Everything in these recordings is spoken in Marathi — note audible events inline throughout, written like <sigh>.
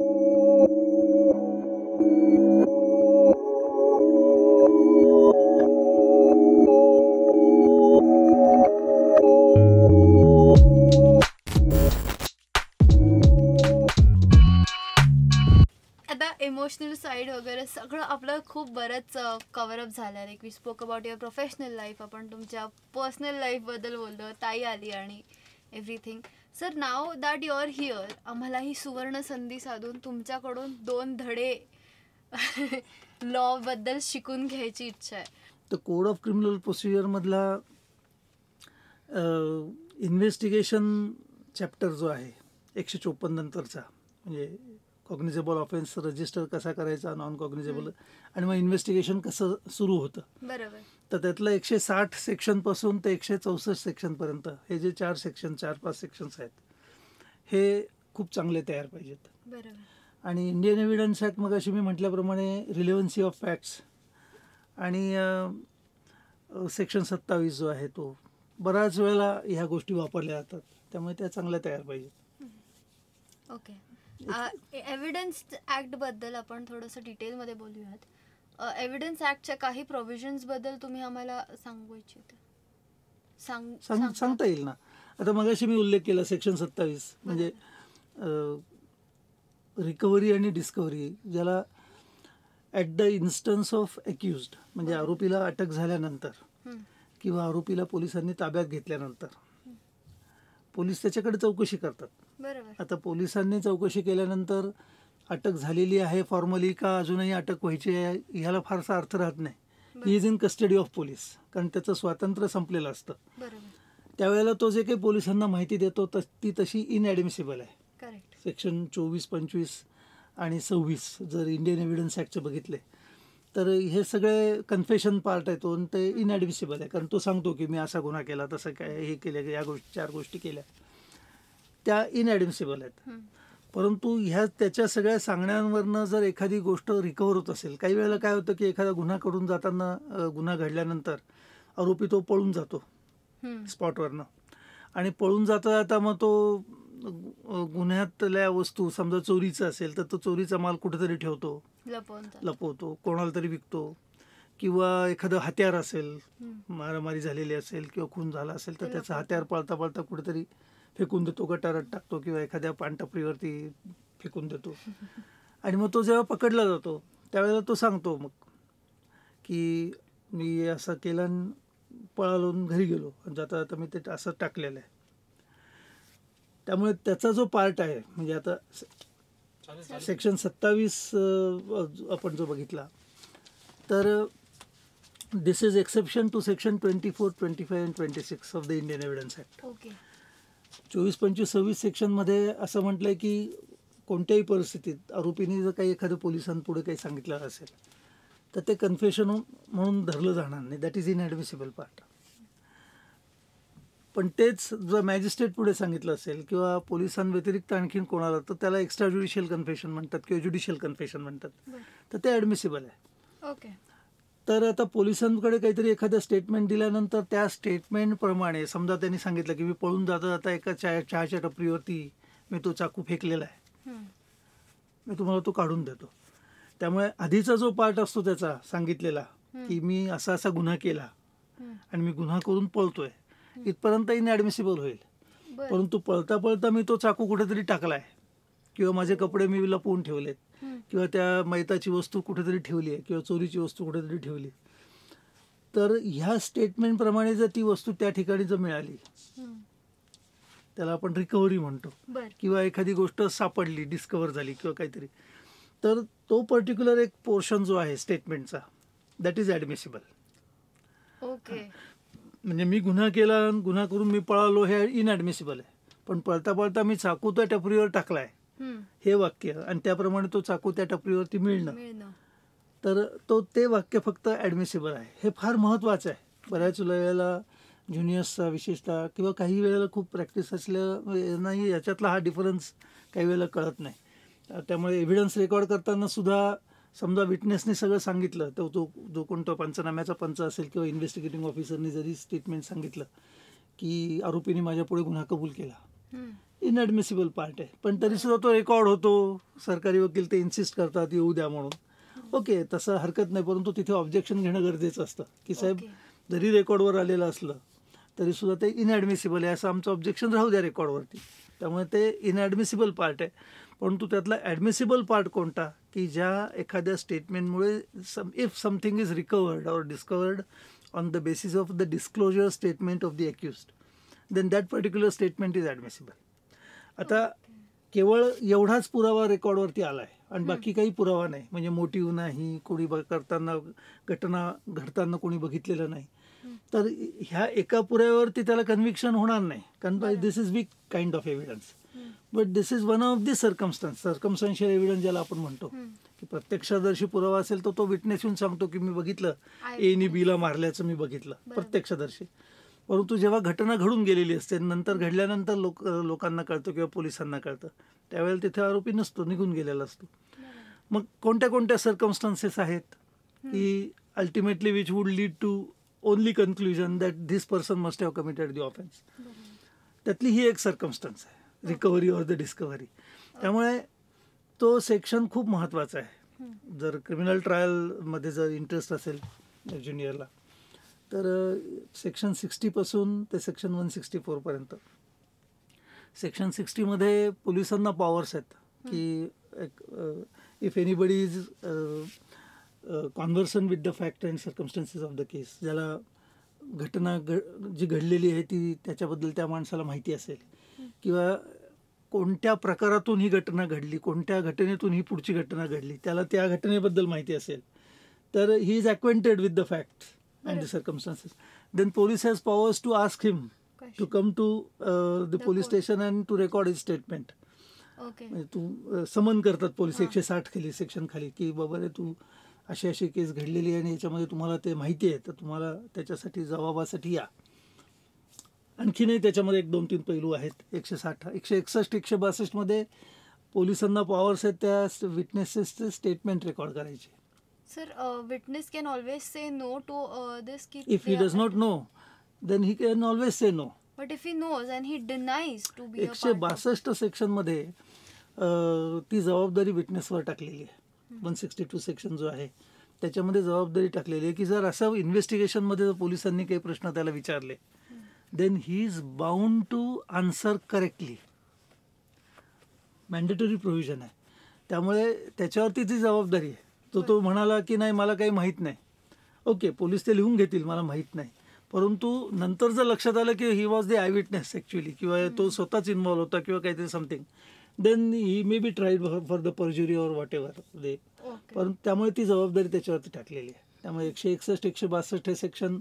इमोशनल साईड वगैरे सगळं आपलं खूप बरंच कवरअप झालं आहे like we spoke about your professional life आपण तुमच्या पर्सनल लाईफबद्दल बोललो ताई आली आणि एव्हरीथिंग सर नाव दॅट युअर हिअर आम्हाला ही सुवर्ण संधी साधून तुमच्याकडून दोन धडे लॉ <laughs> बद्दल शिकून घ्यायची इच्छा आहे तर कोड ऑफ क्रिमिनल प्रोसिजर मधला इन्व्हेस्टिगेशन चॅप्टर जो आहे एकशे चोपन्न नंतरचा म्हणजे कॉग्निजेबल ऑफेन्स रजिस्टर कसा करायचा नॉन कॉग्निजेबल आणि मग इन्व्हेस्टिगेशन कसं सुरू होतं बरोबर तर त्यातलं एकशे साठ सेक्शनपासून ते एकशे चौसष्ट सेक्शनपर्यंत हे जे चार सेक्शन चार पाच सेक्शन्स आहेत हे खूप चांगले तयार पाहिजेत आणि इंडियन एव्हिडन्स ॲक्ट मग अशी मी म्हटल्याप्रमाणे रिलेव्हन्सी ऑफ फॅक्ट्स आणि सेक्शन सत्तावीस जो आहे तो बऱ्याच वेळेला ह्या गोष्टी वापरल्या जातात त्यामुळे त्या चांगल्या तयार पाहिजेत ओके एव्हिडन्स बद्दल आपण थोडंसं डिटेलमध्ये बोलूयात एव्हिडन्स ऍक्टच्या काही बद्दल तुम्ही आम्हाला सांगू इच्छिता सांगता येईल ना आता मगाशी मी उल्लेख केला सेक्शन सत्तावीस म्हणजे रिकव्हरी आणि डिस्कव्हरी ज्याला at the instance of accuse म्हणजे आरोपीला अटक झाल्यानंतर किंवा आरोपीला पोलिसांनी ताब्यात घेतल्यानंतर पोलीस त्याच्याकडे चौकशी करतात आता पोलिसांनी चौकशी केल्यानंतर अटक झालेली आहे फॉर्मली का अजूनही अटक व्हायची आहे ह्याला फारसा अर्थ राहत नाही is in custody of police कारण त्याचं स्वातंत्र्य संपलेलं असतं त्यावेळेला तो जे काही पोलिसांना माहिती देतो ती तशी इनॲडमिसिबल आहे सेक्शन चोवीस पंचवीस आणि सव्वीस जर इंडियन एव्हिडन्स ॲक्टचे बघितले तर हे सगळे कन्फेशन पार्ट आहे तो ते इनॲडमिसिबल आहे कारण तो सांगतो की मी असा गुन्हा केला तसं काय हे केलं या गोष्टी चार गोष्टी केल्या त्या इनॲडमिसिबल आहेत परंतु ह्या त्याच्या सगळ्या सांगण्यांवरनं जर एखादी गोष्ट रिकव्हर होत असेल काही वेळेला काय होतं की एखादा गुन्हा करून जाताना गुन्हा घडल्यानंतर आरोपी तो पळून जातो स्पॉटवरनं आणि पळून जाता जाता मग तो गुन्ह्यातल्या वस्तू समजा चोरीचा असेल तर तो चोरीचा माल कुठेतरी ठेवतो लपवतो कोणाला तरी विकतो किंवा एखादं हत्यार असेल मारामारी झालेली असेल किंवा खून झाला असेल तर त्याचा हत्यार पळता पळता कुठेतरी फेकून देतो गटारात टाकतो किंवा एखाद्या पानटपरीवरती फेकून देतो आणि मग तो जेव्हा पकडला जातो त्यावेळेला तो सांगतो मग की मी असं केलं पळालून घरी गेलो जाता आता मी ते असं टाकलेलं आहे त्यामुळे त्याचा जो पार्ट आहे म्हणजे आता सेक्शन सत्तावीस आपण जो बघितला तर this is exception to section twenty four twenty five and twenty six of the Indian evidence act चोवीस पंचवीस सव्वीस सेक्शनमध्ये असं म्हटलं आहे की कोणत्याही परिस्थितीत आरोपीने जर काही एखादं पोलिसांपुढे काही सांगितलं असेल तर ते कन्फेशन म्हणून धरलं जाणार नाही that is inadmissible part पण तेच जर मॅजिस्ट्रेट पुढे सांगितलं असेल किंवा पोलिसांव्यतिरिक्त आणखीन कोणाला तर त्याला एक्स्ट्रा ज्युडिशियल कन्फेशन म्हणतात किंवा ज्युडिशियल कन्फेशन म्हणतात तर ते ॲडमिसिबल आहे ओके तर आता पोलिसांकडे काहीतरी एखादं स्टेटमेंट दिल्यानंतर त्या स्टेटमेंटप्रमाणे समजा त्यांनी सांगितलं की मी पळून जाता जाता एका चहा चहाच्या टपरीवरती मी तो चाकू फेकलेला आहे मी तुम्हाला तो काढून देतो त्यामुळे आधीचा जो पार्ट असतो त्याचा सांगितलेला की मी असा असा गुन्हा केला आणि मी गुन्हा करून पळतोय इथपर्यंत इनऍडमिसिबल होईल परंतु पळता पळता मी तो चाकू कुठेतरी टाकलाय किंवा माझे कपडे मी लपवून ठेवलेत किंवा त्या मैताची वस्तू कुठेतरी ठेवली आहे किंवा चोरीची वस्तू कुठेतरी ठेवली तर ह्या स्टेटमेंटप्रमाणे जर ती वस्तू त्या ठिकाणी जर मिळाली त्याला आपण रिकव्हरी म्हणतो किंवा एखादी गोष्ट सापडली डिस्कवर झाली किंवा काहीतरी तर तो पर्टिक्युलर एक पोर्शन जो आहे स्टेटमेंटचा दॅट इज ऍडमिसिबल ओके म्हणजे मी गुन्हा केला गुन्हा करून मी पळालो हे इनऍडमिसिबल आहे पण पळता पळता मी चाकू त्या टपरीवर टाकलाय हे वाक्य आणि त्याप्रमाणे तो चाकू त्या टपरीवरती मिळणं तर तो ते वाक्य फक्त ॲडमिसेबल आहे हे फार महत्वाचं आहे बऱ्याच वेळेला ज्युनियर्सचा विशेषतः किंवा काही वेळेला खूप प्रॅक्टिस असल्या नाही याच्यातला हा डिफरन्स काही वेळेला कळत नाही त्यामुळे एव्हिडन्स रेकॉर्ड करताना सुद्धा समजा विटनेसने सगळं सांगितलं तर तो जो कोणता पंचनाम्याचा पंच असेल किंवा इन्व्हेस्टिगेटिंग ऑफिसरने जरी स्टेटमेंट सांगितलं की आरोपीने माझ्यापुढे गुन्हा कबूल केला इनॲडमिसिबल पार्ट आहे पण तरीसुद्धा तो रेकॉर्ड होतो सरकारी वकील ते इन्सिस्ट करतात येऊ द्या म्हणून ओके तसं हरकत नाही परंतु तिथे ऑब्जेक्शन घेणं गरजेचं असतं की साहेब जरी रेकॉर्डवर आलेलं असलं तरीसुद्धा ते इनॲडमिसिबल आहे असं आमचं ऑब्जेक्शन राहू द्या रेकॉर्डवरती त्यामुळे ते इनॲडमिसिबल पार्ट आहे परंतु त्यातला ॲडमिसिबल पार्ट कोणता की ज्या एखाद्या स्टेटमेंटमुळे some if something is recovered और discovered on the basis of the disclosure statement of the accused then that particular statement is admissible आता केवळ एवढाच पुरावा रेकॉर्डवरती आला आहे आणि बाकी काही पुरावा नाही म्हणजे मोटिव्ह नाही कोणी करताना घटना घडताना कोणी बघितलेलं नाही तर ह्या एका पुराव्यावरती त्याला कन्व्हिक्शन होणार नाही कारण by this is big kind of evidence but this is one of this circumstance circumstantial evidence ज्याला आपण म्हणतो की प्रत्यक्षदर्शी पुरावा असेल तर तो विटनेस येऊन सांगतो की मी बघितलं एनी बीला मारल्याचं मी बघितलं प्रत्यक्षदर्शी परंतु जेव्हा घटना घडून गेलेली असते नंतर घडल्यानंतर लोक लोकांना कळतं किंवा पोलिसांना कळतं त्यावेळेला तिथे आरोपी नसतो निघून गेलेला असतो मग कोणत्या कोणत्या सर्कमस्टान्सेस आहेत की ultimately which would lead to only conclusion that this person must have committed the offence त्यातली ही एक सर्कमस्टन्स आहे रिकव्हरी ऑर द डिस्कव्हरी त्यामुळे तो सेक्शन खूप महत्त्वाचा आहे जर क्रिमिनल ट्रायलमध्ये जर इंटरेस्ट असेल ज्युनियरला तर सेक्शन सिक्स्टीपासून ते सेक्शन वन सिक्स्टी फोरपर्यंत सेक्शन सिक्स्टीमध्ये पोलिसांना पॉवर्स आहेत की एक if anybody is conversant with the fact and circumstances of the case ज्याला घटना जी घडलेली आहे ती त्याच्याबद्दल त्या माणसाला माहिती असेल किंवा कोणत्या प्रकारातून ही घटना घडली कोणत्या घटनेतून ही पुढची घटना घडली त्याला त्या घटनेबद्दल माहिती असेल तर he is acquainted with the fact and circumstances. Then police has powers to ask him Question. to come to uh, the, the, police record station and to म्हणजे तू समन करतात पोलीस एकशे साठ खाली सेक्शन खाली की बाबा रे तू अशी अशी केस घडलेली आहे आणि याच्यामध्ये तुम्हाला ते माहिती आहे तर तुम्हाला त्याच्यासाठी जबाबासाठी या आणखीनही त्याच्यामध्ये एक दोन तीन पैलू आहेत एकशे साठ एकशे एकसष्ट एकशे बासष्ट मध्ये पोलिसांना पॉवर्स आहेत त्या विटनेसेसचे स्टेटमेंट रेकॉर्ड करायचे sir witness uh, witness can say no to to uh, this. Ki If he does not know, then he can always say no. But if he knows and he denies to be एकशे a part of- बासष्ट सेक्शनमध्ये ती जबाबदारी विटनेसवर टाकलेली आहे वन सिक्स्टी टू सेक्शन जो आहे त्याच्यामध्ये जबाबदारी टाकलेली आहे की जर असं इन्व्हेस्टिगेशनमध्ये जर पोलिसांनी काही प्रश्न त्याला विचारले then he is bound to answer correctly mandatory provision आहे त्यामुळे त्याच्यावरती जी जबाबदारी आहे तो तो म्हणाला की नाही मला काही माहीत नाही ओके पोलीस ते लिहून घेतील मला माहीत नाही परंतु नंतर जर लक्षात आलं की he was the eye witness actually किंवा तो स्वतःच इन्व्हॉल्व्ह होता किंवा काहीतरी something then he may be tried for the perjury or whatever they परंतु त्यामुळे ती जबाबदारी त्याच्यावरती टाकलेली आहे त्यामुळे एकशे एकसष्ट एकशे बासष्ट हे सेक्शन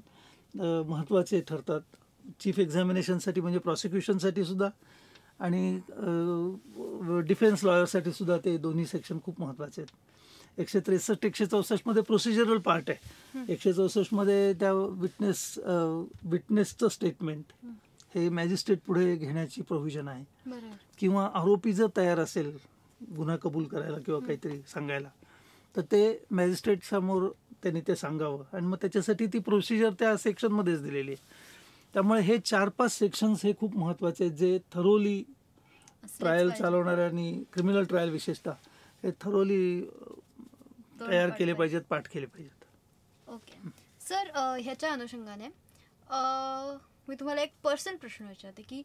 महत्त्वाचे ठरतात चीफ एक्झामिनेशनसाठी म्हणजे प्रॉसिक्युशनसाठी सुद्धा आणि डिफेन्स लॉयरसाठी सुद्धा ते दोन्ही सेक्शन खूप महत्त्वाचे आहेत एकशे त्रेसष्ट एकशे मध्ये प्रोसिजरल पार्ट आहे एकशे मध्ये त्या विटनेस विटनेसचं स्टेटमेंट हे मॅजिस्ट्रेट पुढे घेण्याची प्रोव्हिजन आहे किंवा आरोपी जर तयार असेल गुन्हा कबूल करायला किंवा काहीतरी सांगायला तर ते मॅजिस्ट्रेट समोर त्यांनी ते सांगावं आणि मग त्याच्यासाठी ती प्रोसिजर त्या सेक्शनमध्येच दिलेली आहे त्यामुळे हे चार पाच सेक्शन्स हे खूप महत्त्वाचे आहेत जे थरोली ट्रायल चालवणाऱ्यांनी क्रिमिनल ट्रायल विशेषतः हे थरोली तयार केले पाहिजेत पाठ केले पाहिजेत ओके सर ह्याच्या अनुषंगाने मी तुम्हाला एक पर्सनल प्रश्न विचारते की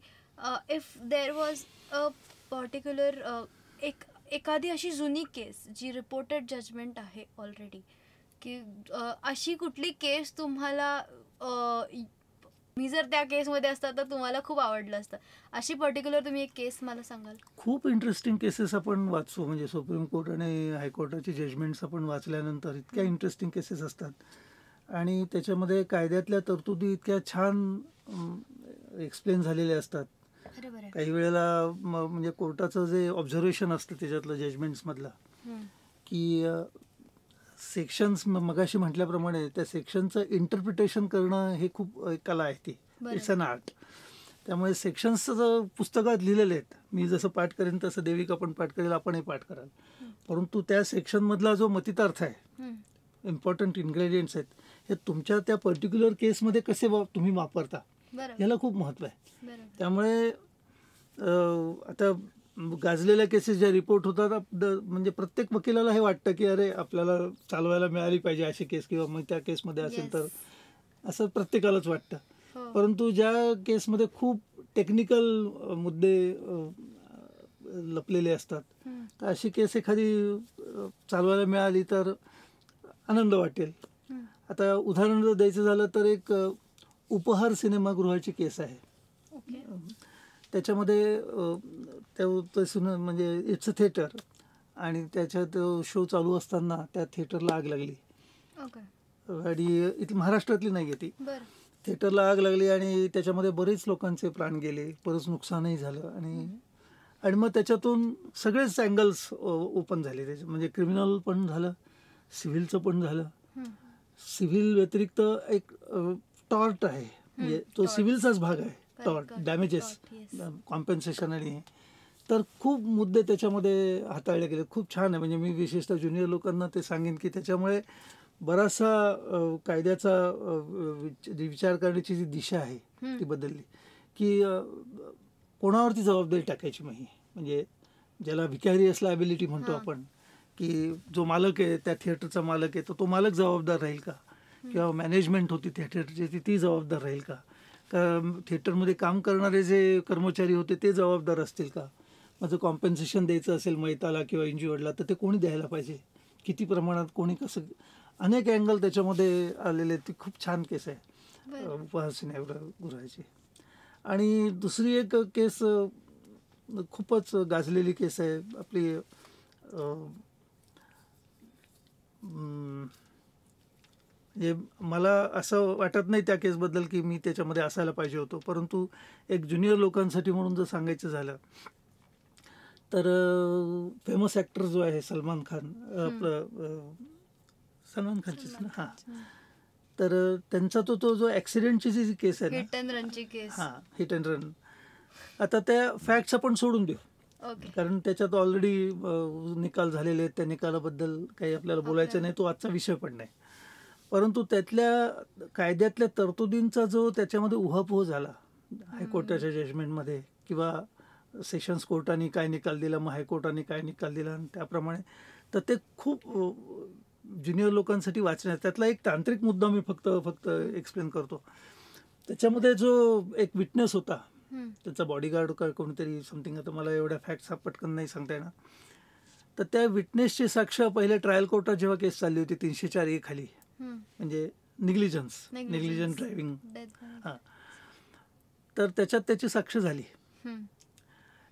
if there was a particular एक एखादी अशी जुनी केस जी रिपोर्टेड जजमेंट आहे ऑलरेडी की अशी कुठली केस तुम्हाला मी जर त्या केसमध्ये असतात तर तुम्हाला खूप आवडलं असतं अशी पर्टिक्युलर तुम्ही एक केस मला सांगाल खूप इंटरेस्टिंग केसेस आपण वाचतो म्हणजे सुप्रीम कोर्ट आणि हायकोर्टाचे जजमेंट्स आपण वाचल्यानंतर इतक्या इंटरेस्टिंग केसेस असतात आणि त्याच्यामध्ये कायद्यातल्या तरतुदी इतक्या छान एक्सप्लेन झालेल्या असतात काही वेळेला म्हणजे कोर्टाचं जे ऑब्झर्वेशन असतं त्याच्यातलं जजमेंट्समधलं की सेक्शन्स मगाशी म्हटल्याप्रमाणे त्या सेक्शनचं इंटरप्रिटेशन करणं हे खूप कला आहे ती इट्स अन आर्ट त्यामुळे सेक्शन्सचं पुस्तकात लिहिलेले आहेत मी जसं पाठ करेन तसं देविक पण पाठ करेल आपणही पाठ कराल परंतु त्या सेक्शनमधला जो मतितार्थ आहे इम्पॉर्टंट इन्ग्रेडियंट्स आहेत हे तुमच्या त्या पर्टिक्युलर केसमध्ये कसे तुम्ही वापरता याला खूप महत्त्व आहे त्यामुळे आता गाजलेल्या केसेस ज्या रिपोर्ट होतात म्हणजे प्रत्येक वकिलाला हे वाटतं की अरे आपल्याला चालवायला मिळाली पाहिजे अशी केस किंवा मग त्या केसमध्ये असेल तर असं प्रत्येकालाच वाटतं हो. परंतु ज्या केसमध्ये खूप टेक्निकल मुद्दे लपलेले असतात तर अशी केस एखादी चालवायला मिळाली तर आनंद वाटेल आता उदाहरण जर द्यायचं झालं तर एक उपहार सिनेमागृहाची केस आहे त्याच्यामध्ये त्या सुन म्हणजे इट्स अ थिएटर आणि त्याच्यात शो चालू असताना त्या थिएटरला आग लागली आणि इथे महाराष्ट्रातली नाही येते ती थिएटरला आग लागली आणि त्याच्यामध्ये बरेच लोकांचे प्राण गेले बरंच नुकसानही झालं आणि आणि मग त्याच्यातून सगळेच अँगल्स ओपन झाले त्याचे म्हणजे क्रिमिनल पण झालं सिव्हिलचं पण झालं सिव्हिल व्यतिरिक्त एक टॉर्ट आहे म्हणजे तो सिव्हिलचाच भाग आहे डॅमेजेस कॉम्पेन्सेशन uh, आणि तर खूप मुद्दे त्याच्यामध्ये हाताळले गेले खूप छान आहे म्हणजे मी विशेषतः ज्युनियर लोकांना ते सांगेन की त्याच्यामुळे बराचसा कायद्याचा विचार करण्याची जी दिशा आहे ती बदलली की कोणावरती जबाबदारी टाकायची नाही म्हणजे ज्याला असला लायबिलिटी म्हणतो आपण की जो मालक आहे त्या थिएटरचा मालक आहे तो, तो मालक जबाबदार राहील का किंवा मॅनेजमेंट होती थिएटरची ती ती जबाबदार राहील का थिएटरमध्ये काम करणारे जे कर्मचारी होते ते जबाबदार असतील का माझं कॉम्पन्सेशन द्यायचं असेल मैताला किंवा इंजिओडला तर ते कोणी द्यायला पाहिजे किती प्रमाणात कोणी कसं अनेक अँगल त्याच्यामध्ये आलेले ते खूप छान केस आहे उपहासिन्यागृहाची आणि दुसरी एक केस खूपच गाजलेली केस आहे आपली म्हणजे मला असं वाटत नाही त्या केसबद्दल की मी त्याच्यामध्ये असायला पाहिजे होतो परंतु एक ज्युनियर लोकांसाठी म्हणून जर सांगायचं झालं तर फेमस ॲक्टर जो आहे सलमान खान आपलं सलमान खानची ना हां तर त्यांचा तो तो जो ॲक्सिडेंटची जी केस आहे हां हिट अँड रन आता त्या फॅक्ट्स आपण सोडून देऊ कारण त्याच्यात ऑलरेडी निकाल झालेले आहेत त्या निकालाबद्दल काही आपल्याला बोलायचं नाही तो आजचा विषय पण नाही परंतु त्यातल्या कायद्यातल्या तरतुदींचा जो त्याच्यामध्ये उहापोह झाला हायकोर्टाच्या जजमेंटमध्ये किंवा सेशन्स कोर्टाने काय निकाल दिला मग हायकोर्टाने काय निकाल दिला त्याप्रमाणे तर ते खूप ज्युनियर लोकांसाठी वाचण्यात त्यातला एक तांत्रिक मुद्दा मी फक्त फक्त एक्सप्लेन करतो त्याच्यामध्ये जो एक विटनेस होता त्याचा बॉडीगार्ड का कोणीतरी समथिंग आता मला एवढ्या फॅक्ट पटकन नाही सांगता येणार तर त्या विटनेसची साक्ष पहिले ट्रायल कोर्टात जेव्हा केस चालली होती तीनशे चार ए खाली म्हणजे निग्लिजन्स निग्लिजन ड्रायव्हिंग तर त्याच्यात त्याची साक्ष झाली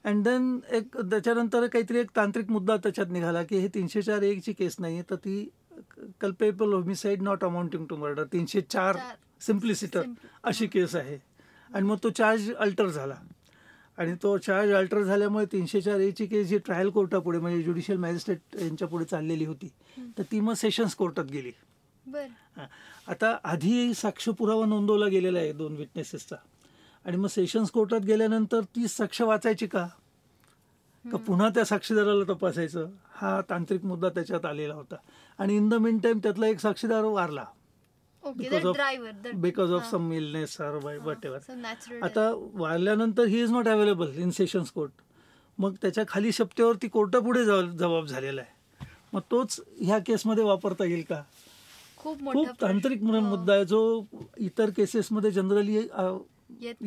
अँड देन एक त्याच्यानंतर काहीतरी एक तांत्रिक मुद्दा त्याच्यात निघाला की हे तीनशे चार एकची केस नाही तर ती culpable homicide not amounting to murder तीनशे चार सिम्प्लिसिटर अशी केस आहे आणि मग तो चार्ज अल्टर झाला आणि तो चार्ज अल्टर झाल्यामुळे तीनशे चार एची केस जी ट्रायल कोर्टापुढे म्हणजे ज्युडिशियल मॅजिस्ट्रेट यांच्या पुढे चाललेली होती तर ती मग सेशन्स कोर्टात गेली आता आधी साक्ष पुरावा नोंदवला गेलेला आहे दोन विटनेसेसचा आणि मग सेशन्स कोर्टात गेल्यानंतर ती साक्ष वाचायची का का पुन्हा त्या साक्षीदाराला तपासायचं हा तांत्रिक मुद्दा त्याच्यात आलेला होता आणि इन द मिन टाइम त्यातला एक साक्षीदार वारला because of because of some illness whatever आता वारल्यानंतर he is not available in sessions court मग त्याच्या खाली शपतेवर ती जबाब झालेला आहे मग तोच ह्या केसमध्ये वापरता येईल का खूप खूप तांत्रिक हो. मुद्दा आहे जो इतर केसेसमध्ये जनरली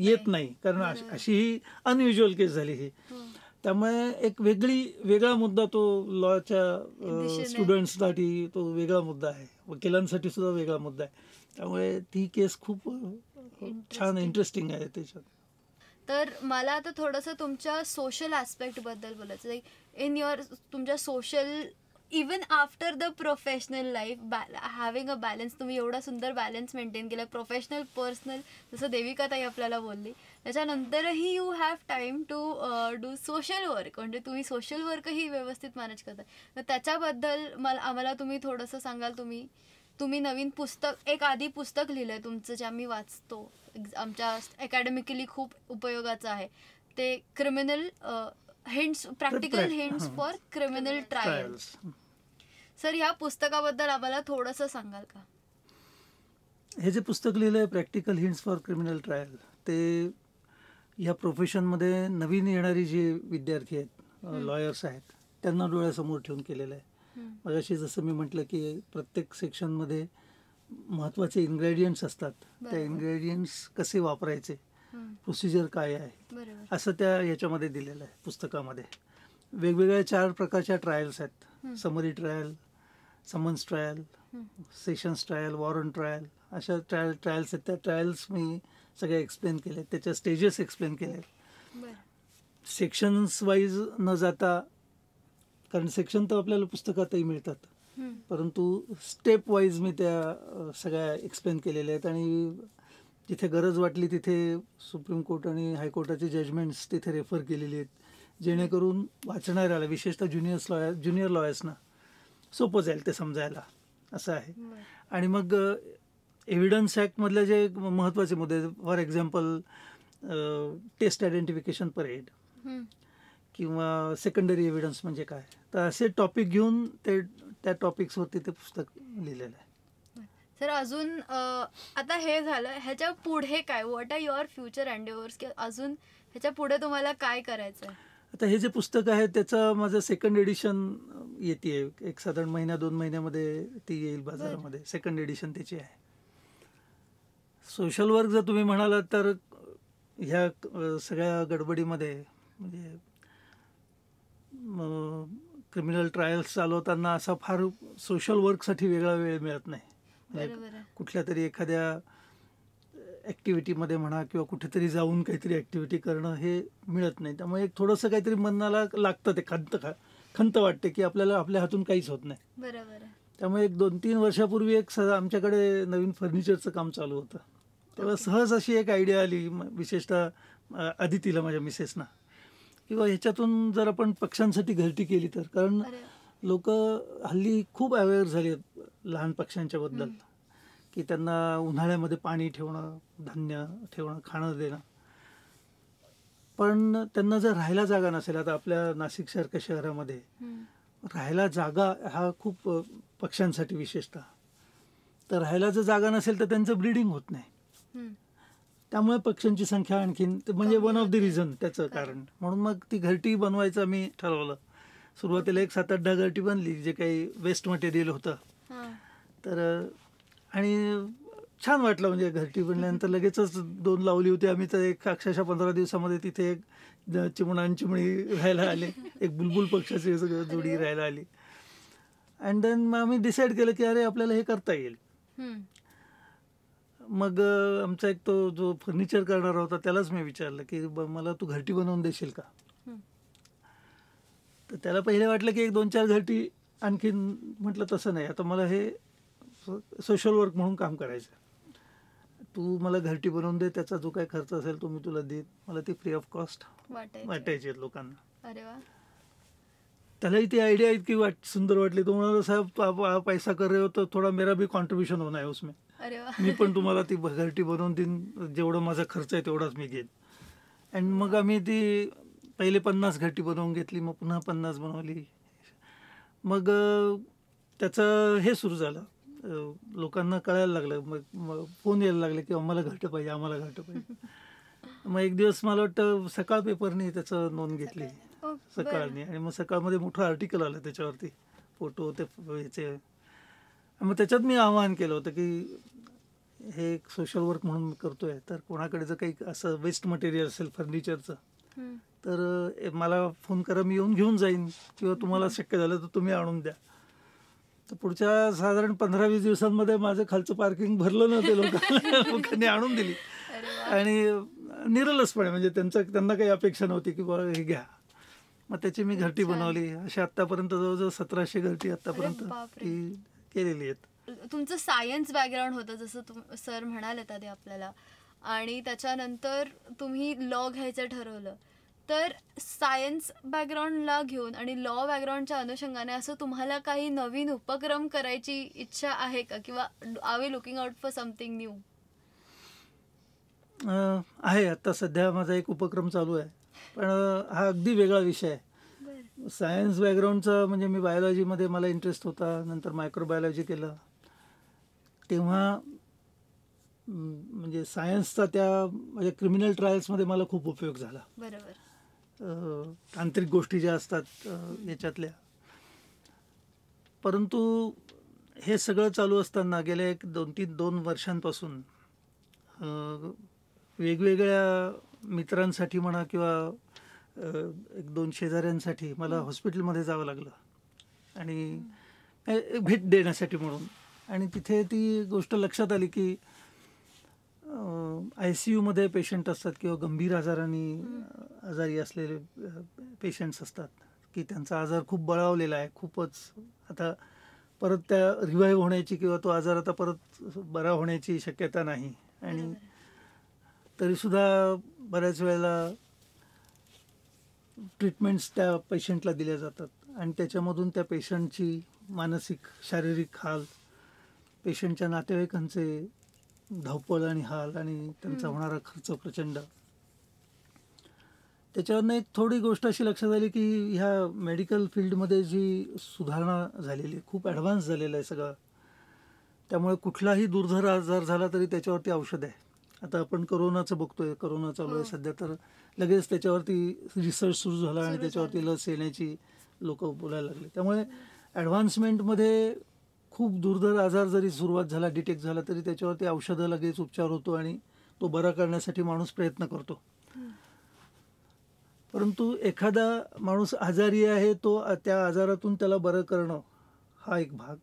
येत नाही कारण अशी ही अनयुज्युअल केस झाली ही हो. त्यामुळे एक वेगळी वेगळा मुद्दा तो लॉच्या स्टुडंटसाठी तो वेगळा मुद्दा आहे वकिलांसाठी सुद्धा वेगळा मुद्दा आहे त्यामुळे ती केस खूप छान इंटरेस्टिंग आहे त्याच्यात तर मला आता थोडंसं तुमच्या सोशल बद्दल बोलायचं इन युअर तुमच्या social even after the professional life बॅ हॅव्हिंग अ बॅलन्स तुम्ही एवढा सुंदर बॅलन्स मेंटेन केला प्रोफेशनल पर्सनल जसं देविका ताई आपल्याला बोलली त्याच्यानंतरही you have time to do social work म्हणजे तुम्ही सोशल वर्कही व्यवस्थित मॅनेज करता तर त्याच्याबद्दल मला आम्हाला तुम्ही थोडंसं सांगाल तुम्ही तुम्ही नवीन पुस्तक एक आधी पुस्तक लिहिलं आहे तुमचं जे आम्ही वाचतो आमच्या अकॅडमिकली खूप उपयोगाचं आहे ते criminal hints practical hints for criminal trials sir ह्या पुस्तकाबद्दल आम्हाला थोडस सांगाल का हे जे पुस्तक लिहिलं आहे practical hints for criminal trial ते ह्या प्रोफेशनमध्ये नवीन येणारी जे विद्यार्थी आहेत लॉयर्स आहेत त्यांना डोळ्यासमोर ठेवून केलेलं आहे मगाशी जसं मी म्हटलं की प्रत्येक सेक्शनमध्ये महत्त्वाचे इन्ग्रेडियंट्स असतात त्या इन्ग्रेडियंट्स कसे वापरायचे प्रोसिजर काय आहे असं त्या याच्यामध्ये दिलेलं आहे पुस्तकामध्ये वेगवेगळ्या चार प्रकारच्या ट्रायल्स आहेत summary trial summons trial sessions trial warrant trial अशा ट्रायल ट्रायल्स आहेत त्या ट्रायल्स मी सगळ्या एक्सप्लेन केले त्याच्या स्टेजेस एक्सप्लेन केले सेक्शन्स वाईज न जाता कारण सेक्शन तर आपल्याला पुस्तकातही मिळतात परंतु स्टेप वाईज मी त्या सगळ्या एक्सप्लेन केलेल्या आहेत आणि जिथे गरज वाटली तिथे सुप्रीम कोर्ट आणि हायकोर्टाचे जजमेंट्स तिथे रेफर केलेली आहेत जेणेकरून वाचणाऱ्याला विशेषतः ज्युनियर्स लॉयर ज्युनियर लॉयर्सना सोपं जाईल ते समजायला असं आहे आणि मग एव्हिडन्स ॲक्टमधले जे महत्त्वाचे मुद्दे for example test identification parade किंवा सेकंडरी एव्हिडन्स म्हणजे काय तर असे टॉपिक घेऊन ते त्या टॉपिक्सवरती ते पुस्तक लिहिलेलं आहे सर अजून आता हे झालं ह्याच्या पुढे काय what are your future endeavours की अजून ह्याच्या पुढे तुम्हाला काय करायचं आता हे जे पुस्तक आहे त्याचं माझं सेकंड एडिशन येते एक साधारण महिना दोन महिन्यामध्ये ती येईल बाजारामध्ये सेकंड एडिशन त्याची आहे सोशल वर्क जर तुम्ही म्हणालात तर ह्या सगळ्या गडबडीमध्ये म्हणजे क्रिमिनल ट्रायल्स चालवताना असा फार सोशल वर्कसाठी वेगळा वेळ मिळत नाही म्हणजे कुठल्या तरी एखाद्या ऍक्टिव्हिटी मध्ये म्हणा किंवा कुठेतरी जाऊन काहीतरी ऍक्टिव्हिटी करणं हे मिळत नाही त्यामुळे एक थोडंसं काहीतरी मनाला लागतं ते खंत खंत वाटते की आपल्याला आपल्या हातून काहीच होत नाही त्यामुळे एक दोन तीन वर्षापूर्वी एक आमच्याकडे नवीन फर्निचरचं काम चालू होतं तेव्हा सहज अशी एक आयडिया आली विशेषतः आदितीला माझ्या मिसेसना किंवा ह्याच्यातून जर आपण पक्ष्यांसाठी घरटी केली तर कारण लोक हल्ली खूप अवेअर झाली आहेत लहान पक्ष्यांच्या बद्दल की त्यांना उन्हाळ्यामध्ये पाणी ठेवणं धान्य ठेवणं खाणं देणं पण त्यांना जर राहायला जागा नसेल आता आपल्या नाशिक सारख्या शहरामध्ये राहायला जागा हा खूप पक्ष्यांसाठी विशेषतः तर राहायला जर जागा नसेल तर त्यांचं ब्रीडिंग होत नाही त्यामुळे पक्ष्यांची संख्या आणखीन म्हणजे वन ऑफ द रिझन त्याचं कारण म्हणून मग ती घरटी बनवायचं मी ठरवलं सुरुवातीला एक सात आठ घरटी बनली जे काही वेस्ट मटेरियल होतं तर आणि छान वाटलं म्हणजे घरटी बनल्यानंतर लगेचच दोन लावली होती आम्ही तर एक अक्षरशः पंधरा दिवसामध्ये तिथे एक चिमणा चिमणी राहायला आले एक बुलबुल पक्षाची जोडी राहायला आली अँड देन मग आम्ही डिसाईड केलं की अरे आपल्याला हे करता येईल मग आमचा एक तो जो फर्निचर करणारा होता त्यालाच मी विचारलं की मला तू घरटी बनवून देशील का तर त्याला पहिले वाटलं की एक दोन चार घरटी आणखीन म्हटलं तसं नाही आता मला हे सोशल वर्क म्हणून काम करायचं तू मला घरटी बनवून दे त्याचा जो काही खर्च असेल तो मी तुला देत मला ती फ्री ऑफ कॉस्ट वाटायची लोकांना अरे वा त्यालाही ती आयडिया इतकी वाट सुंदर वाटली तो म्हणाला साहेब पैसा कर रहे हो थोडा मेरा भी कॉन्ट्रीब्युशन होणार आहे उसमें मी पण तुम्हाला ती घरटी बनवून देईन जेवढा माझा खर्च आहे तेवढाच मी घेईन अँड मग आम्ही ती पहिले पन्नास घाटी बनवून घेतली मग पुन्हा पन्नास बनवली मग त्याचं हे सुरू झालं लोकांना कळायला लागलं मग फोन यायला लागले की आम्हाला घाटं पाहिजे आम्हाला घाटं पाहिजे मग एक दिवस मला वाटतं सकाळ पेपरने त्याचं नोंद घेतली सकाळनी आणि मग सकाळमध्ये मोठं आर्टिकल आलं त्याच्यावरती फोटो ते ह्याचे मग त्याच्यात मी आवाहन केलं होतं की हे एक सोशल वर्क म्हणून करतोय तर कोणाकडे जर काही असं वेस्ट मटेरियल असेल फर्निचरचं तर मला फोन करा मी येऊन घेऊन जाईन किंवा तुम्हाला शक्य झालं तर तुम्ही आणून द्या तर पुढच्या साधारण पंधरा वीस दिवसांमध्ये माझं खालचं पार्किंग भरलं नव्हते <laughs> लोकांनी आणून दिली आणि निरलसपणे म्हणजे त्यांचं त्यांना काही अपेक्षा नव्हती की बाबा हे घ्या मग त्याची मी घरटी बनवली अशी आतापर्यंत जवळजवळ सतराशे घरटी आतापर्यंत केलेली आहेत तुमचं सायन्स बॅकग्राऊंड होतं जसं सर म्हणाले आधी आपल्याला आणि त्याच्यानंतर तुम्ही लॉ घ्यायचं ठरवलं तर सायन्स बॅकग्राऊंडला घेऊन आणि लॉ बॅकग्राऊंडच्या अनुषंगाने असं तुम्हाला काही नवीन उपक्रम करायची इच्छा आहे का किंवा I we looking out for something new आहे आता सध्या माझा एक उपक्रम चालू आहे पण हा अगदी वेगळा विषय आहे सायन्स बॅकग्राऊंडचा म्हणजे मी बायोलॉजीमध्ये मला इंटरेस्ट होता नंतर मायक्रोबायोलॉजी केलं तेव्हा म्हणजे सायन्सचा त्या म्हणजे क्रिमिनल ट्रायल्समध्ये मला खूप उपयोग झाला बरोबर तांत्रिक गोष्टी ज्या असतात याच्यातल्या परंतु हे सगळं चालू असताना गेल्या एक दोन तीन दोन वर्षांपासून वेगवेगळ्या मित्रांसाठी म्हणा किंवा एक दोन शेजाऱ्यांसाठी मला हॉस्पिटलमध्ये जावं लागलं आणि भेट देण्यासाठी म्हणून आणि तिथे ती गोष्ट लक्षात आली की आय सी यूमध्ये पेशंट असतात किंवा गंभीर आजाराने आजारी असलेले पेशंट्स असतात की त्यांचा आजार खूप बळावलेला आहे खूपच आता परत त्या रिवाईव्ह होण्याची किंवा तो आजार आता परत बरा होण्याची शक्यता नाही आणि तरीसुद्धा बऱ्याच वेळेला ट्रीटमेंट्स त्या पेशंटला दिल्या जातात आणि त्याच्यामधून त्या पेशंटची मानसिक शारीरिक हाल पेशंटच्या नातेवाईकांचे धावपळ आणि हाल आणि त्यांचा होणारा खर्च प्रचंड त्याच्यावरनं एक थोडी गोष्ट अशी लक्षात आली की ह्या मेडिकल फील्डमध्ये जी सुधारणा झालेली आहे खूप ॲडव्हान्स झालेला आहे सगळं त्यामुळे कुठलाही दुर्धर आजार झाला तरी त्याच्यावरती औषध आहे आता आपण करोनाचं बघतोय करोना चालू आहे हो. सध्या तर लगेच त्याच्यावरती रिसर्च सुरू झाला आणि त्याच्यावरती लस येण्याची लोक बोलायला लागले त्यामुळे ॲडव्हान्समेंटमध्ये खूप दुर्धर आजार जरी सुरुवात झाला डिटेक्ट झाला तरी त्याच्यावरती औषधं लगेच उपचार होतो आणि तो बरा करण्यासाठी माणूस प्रयत्न करतो परंतु एखादा माणूस आजारी आहे तो त्या आजारातून त्याला बरं करणं हा एक भाग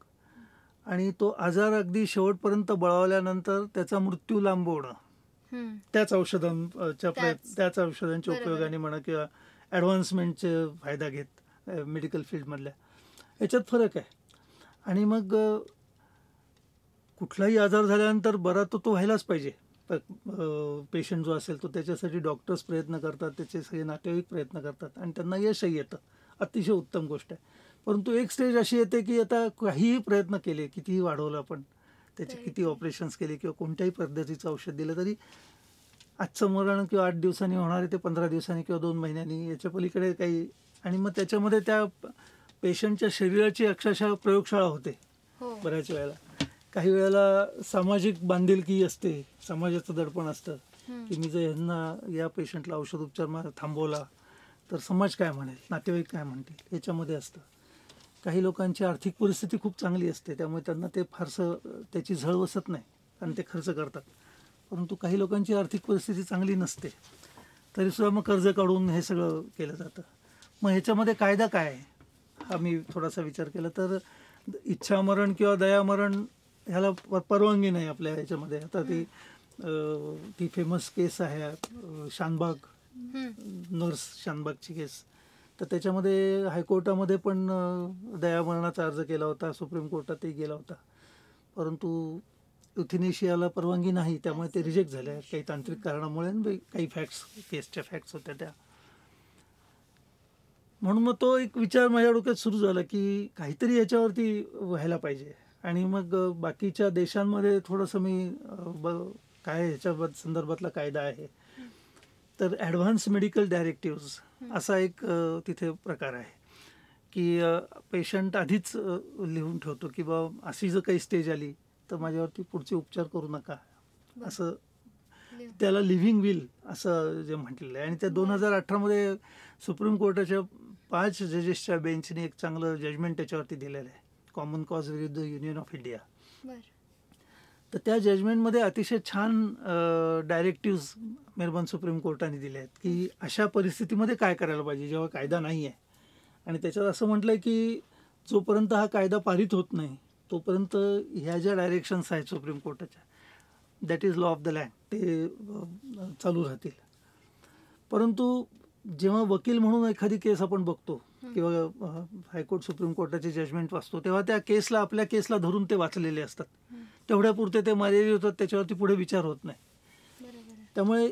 आणि तो आजार अगदी शेवटपर्यंत बळावल्यानंतर त्याचा मृत्यू लांबवणं त्याच औषधांच्या त्याच औषधांच्या उपयोगाने म्हणा किंवा ॲडव्हान्समेंटचे फायदा घेत मेडिकल फील्डमधल्या याच्यात फरक आहे आणि मग कुठलाही आजार झाल्यानंतर बरा तो तो व्हायलाच पाहिजे पेशंट जो असेल तो त्याच्यासाठी डॉक्टर्स प्रयत्न करतात त्याचे सगळे नातेवाईक प्रयत्न करतात आणि त्यांना यशही येतं अतिशय उत्तम गोष्ट आहे परंतु एक स्टेज अशी येते की आता काहीही प्रयत्न केले कितीही वाढवलं आपण त्याचे किती ऑपरेशन्स केले किंवा कोणत्याही पद्धतीचं औषध दिलं तरी आजचं मरण किंवा आठ दिवसांनी होणार आहे ते पंधरा दिवसांनी किंवा दोन महिन्यांनी याच्या पलीकडे काही आणि मग त्याच्यामध्ये त्या पेशंटच्या शरीराची अक्षरशः प्रयोगशाळा होते हो. बऱ्याच वेळेला काही वेळेला सामाजिक बांधिलकी असते समाजाचं दडपण असतं की मी जर यांना या पेशंटला औषधोपचार मार थांबवला तर समाज काय म्हणेल नातेवाईक काय म्हणतील याच्यामध्ये असतं काही लोकांची आर्थिक परिस्थिती खूप चांगली असते त्यामुळे त्यांना ते फारसं त्याची झळ बसत नाही आणि ते खर्च करतात परंतु काही लोकांची आर्थिक परिस्थिती चांगली नसते तरीसुद्धा मग कर्ज काढून हे सगळं केलं जातं मग ह्याच्यामध्ये कायदा काय आहे हा मी थोडासा विचार केला तर इच्छामरण किंवा दयामरण ह्याला परवानगी नाही आपल्या ह्याच्यामध्ये आता ती ती फेमस केस आहे शानबाग नर्स शानबागची केस तर त्याच्यामध्ये हायकोर्टामध्ये पण दयामरणाचा अर्ज केला होता सुप्रीम कोर्टातही गेला होता परंतु युथिनेशियाला परवानगी नाही त्यामुळे ते रिजेक्ट झाले काही तांत्रिक कारणामुळे काही फॅक्ट्स केसच्या फॅक्ट्स होत्या त्या म्हणून मग तो एक विचार माझ्या डोक्यात सुरू झाला की काहीतरी याच्यावरती व्हायला पाहिजे आणि मग बाकीच्या देशांमध्ये थोडंसं मी काय ह्याच्या संदर्भातला कायदा आहे तर ॲडव्हान्स मेडिकल डायरेक्टिव्ह असा एक तिथे प्रकार आहे की पेशंट आधीच लिहून ठेवतो की बा अशी जर काही स्टेज आली तर माझ्यावरती पुढचे उपचार करू नका असं त्याला लिव्हिंग विल असं जे म्हटलेलं आहे आणि त्या दोन हजार अठरामध्ये सुप्रीम कोर्टाच्या पाच जजेसच्या बेंचने एक चांगलं जजमेंट त्याच्यावरती दिलेलं आहे कॉमन कॉज विरुद्ध युनियन ऑफ इंडिया तर त्या जजमेंटमध्ये अतिशय छान डायरेक्टिव्ह मेलबर्न सुप्रीम कोर्टाने दिले आहेत की अशा परिस्थितीमध्ये काय करायला पाहिजे जेव्हा कायदा नाही आहे आणि त्याच्यात असं म्हटलंय की जोपर्यंत हा कायदा पारित होत नाही तोपर्यंत ह्या ज्या डायरेक्शन्स आहेत सुप्रीम कोर्टाच्या that is law of the land ते चालू राहतील परंतु जेव्हा वकील म्हणून एखादी केस आपण बघतो किंवा हायकोर्ट सुप्रीम कोर्टाचे जजमेंट वाचतो तेव्हा त्या केसला आपल्या केसला धरून ते वाचलेले असतात तेवढ्यापुरते ते मर्यादित होतात त्याच्यावरती पुढे विचार होत नाही त्यामुळे